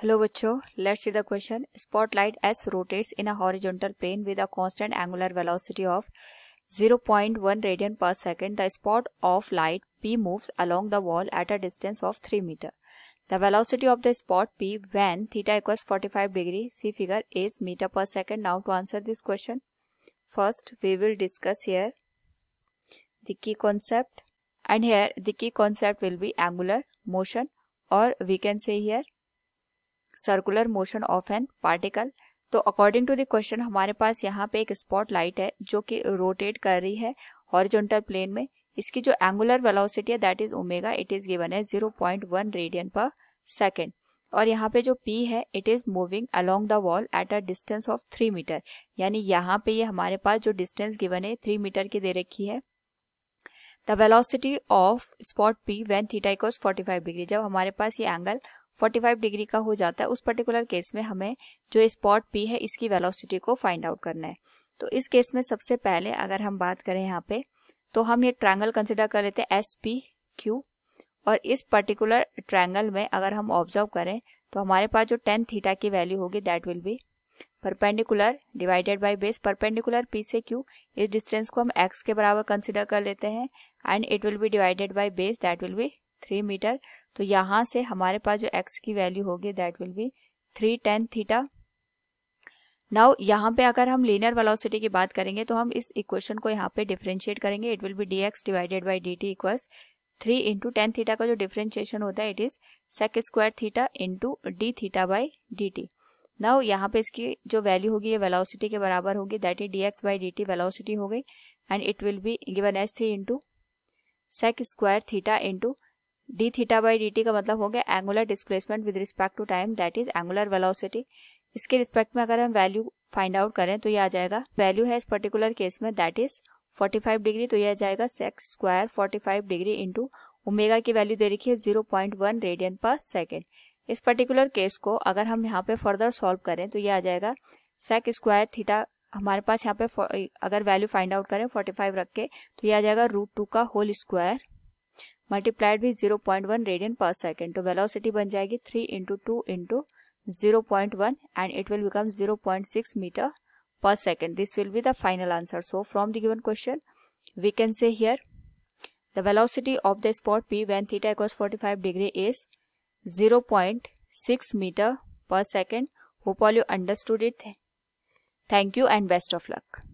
Hello bachcho, let's see the question. Spotlight S rotates in a horizontal plane with a constant angular velocity of 0.1 radian per second. The spot of light P moves along the wall at a distance of 3 meter. The velocity of the spot P when theta equals 45 degree, see figure, is meter per second. Now to answer this question, first we will discuss here the key concept and here the key concept will be angular motion or we can say here circular motion of an particle तो according to the question हमारे पास यहाँ पे एक spot light है जो कि rotate कर रही है हॉरिजॉन्टल प्लेन में इसकी जो एंगुलर वेलोसिटी है that is omega it is given है 0.1 रेडियन पर सेकेंड और यहाँ पे जो P है it is moving along the wall at a distance of three metre यानी यहाँ पे ये यह हमारे पास जो डिस्टेंस गिवन है थ्री मीटर की दे रखी है the velocity of spot P when theta equals five degree जब हमारे पास ये एंगल 45 डिग्री का हो जाता है उस पर्टिकुलर केस में हमें जो स्पॉट पी है इसकी वेलोसिटी को फाइंड आउट करना है तो इस केस में सबसे पहले अगर हम बात करें यहाँ पे तो हम ये ट्रायंगल कंसिडर कर लेते हैं एस पी क्यू और इस पर्टिकुलर ट्रायंगल में अगर हम ऑब्जर्व करें तो हमारे पास जो टेन थीटा की वैल्यू होगी that will be perpendicular divided by base perpendicular P से क्यू इस डिस्टेंस को हम एक्स के बराबर कंसिडर कर लेते हैं and it will be divided by base that will be three metre तो यहाँ से हमारे पास जो एक्स की वैल्यू होगी that will be three tan theta now यहाँ पे अगर हम लीनियर वेलोसिटी की बात करेंगे तो हम इस इक्वेशन को यहाँ पे डिफ्रेंशिएट करेंगे it will be D X divided by D T equals three into tan theta का जो डिफ्रेंशिएशन होता है it is sec square theta into D theta by D T now यहाँ पे इसकी जो वैल्यू होगी ये वेलोसिटी के बराबर होगी that is D X by D T velocity हो गई and it will be given as three into sec square theta into D theta by D का मतलब हो गया angular displacement with respect to time that is angular velocity इसके respect में अगर हम वैल्यू फाइंड आउट करें तो यह आ जाएगा वैल्यू है इस पर्टिकुलर केस में दैट इज 45 डिग्री तो यह जाएगा sec square 45 degree into omega की वैल्यू दे रखी है 0.1 रेडियन पर सेकेंड इस पर्टिकुलर केस को अगर हम यहाँ पे फर्दर सॉल्व करें तो ये आ जाएगा सेक स्क्वायर थीटा हमारे पास यहाँ पे अगर वैल्यू फाइंड आउट करें 45 रख के तो ये आ जाएगा रूट टू का होल स्क्वायर मल्टीप्लाइड भी 0.1 रेडियन पर सेकेंड तो वेलोसिटी बन जाएगी three into two into zero and it will become 0.6 metre पर second this will be the final answer so from the given question we can say here the velocity of the spot P when theta equals 45 degree is 0.6 metre पर second hope all you understood it thank you and best of luck